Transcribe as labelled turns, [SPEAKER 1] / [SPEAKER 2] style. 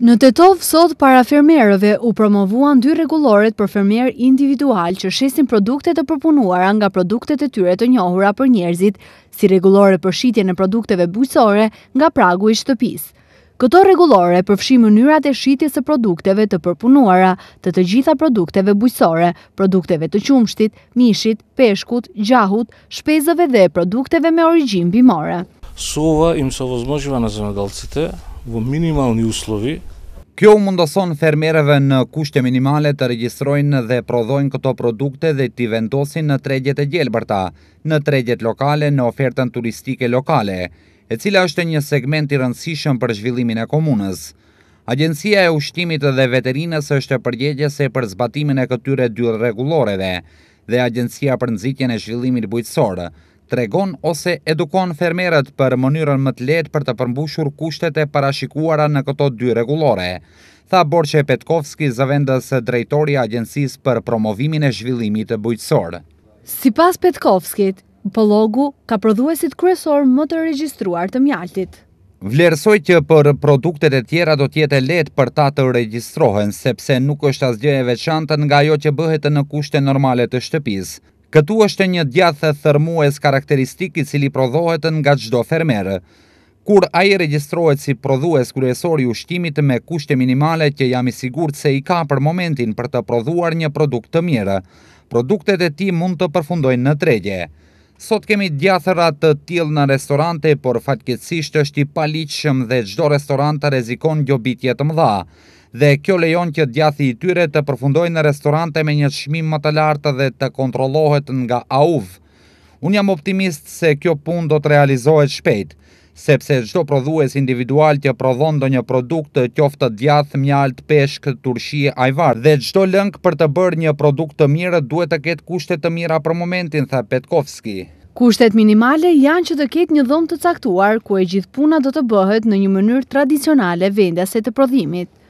[SPEAKER 1] Në të sot para fermerëve u promovuan dy reguloret për fermer individual që shesin produktet të përpunuara nga produktet të tyre të njohura për njerëzit, si regulore për shqitje në produkteve bujësore nga pragu i shtëpis. Këto regulore përfshim mënyrat e shqitje së produkteve të përpunuara të të gjitha produkteve bujësore, produkteve të qumshtit, mishit, peshkut, gjahut, shpezëve dhe produkteve me origjim bimore.
[SPEAKER 2] Sova imë sovozmoqiva në zemë vë minimal një uslovi. Kjo mundoson fermereve në kushte minimale të registrojnë dhe prodhojnë këto produkte dhe t'i vendosin në tregjet e gjelbërta, në tregjet lokale, në ofertën turistike lokale, e cila është një segment i rëndësishëm për zhvillimin e komunës. Agencia e ushtimit dhe veterinës është përgjegjese për zbatimin e këtyre dy reguloreve dhe Agencia për nëzitjen e zhvillimit bujtësorë, tregon ose edukon fermerët për mënyrën më të letë për të përmbushur kushtet e parashikuara në këto dy regulore. Tha Borqe Petkovski zëvendës drejtori agjensis për promovimin e zhvillimit të bujtsor.
[SPEAKER 1] Si pas Petkovskit, Pologu ka prodhuesit kresor më të regjistruar të mjaltit.
[SPEAKER 2] Vlerësoj që për produktet e tjera do tjetë e letë për ta të regjistrohen, sepse nuk është asgjë e veçantën nga jo që bëhet në kushte normalet të shtëpis. Këtu është një djathë thërmues karakteristik i cili prodhohet nga gjdo fermerë. Kur a i registrohet si prodhues kërësor i ushtimit me kushte minimale që jam i sigur të se i ka për momentin për të prodhuar një produkt të mjera, produktet e ti mund të përfundojnë në tregje. Sot kemi djathërat të tjil në restorante, por fatkecisht është i paliqëm dhe gjdo restoranta rezikon gjobitjet më dha dhe kjo lejon që djathi i tyre të përfundojnë në restorante me një shmim më të lartë dhe të kontrolohet nga AUV. Unë jam optimist se kjo pun do të realizohet shpejt, sepse gjdo prodhues individual që prodhon do një produkt të qoftë djath, mjalt, peshk, turshi, ajvar, dhe gjdo lëng për të bërë një produkt të mirë duhet të ketë kushtet të mira për momentin, tha Petkovski. Kushtet
[SPEAKER 1] minimale janë që të ketë një dhomë të caktuar, ku e gjithë puna do të bëhet në një mënyrë tradicionale vendase të prodhimit.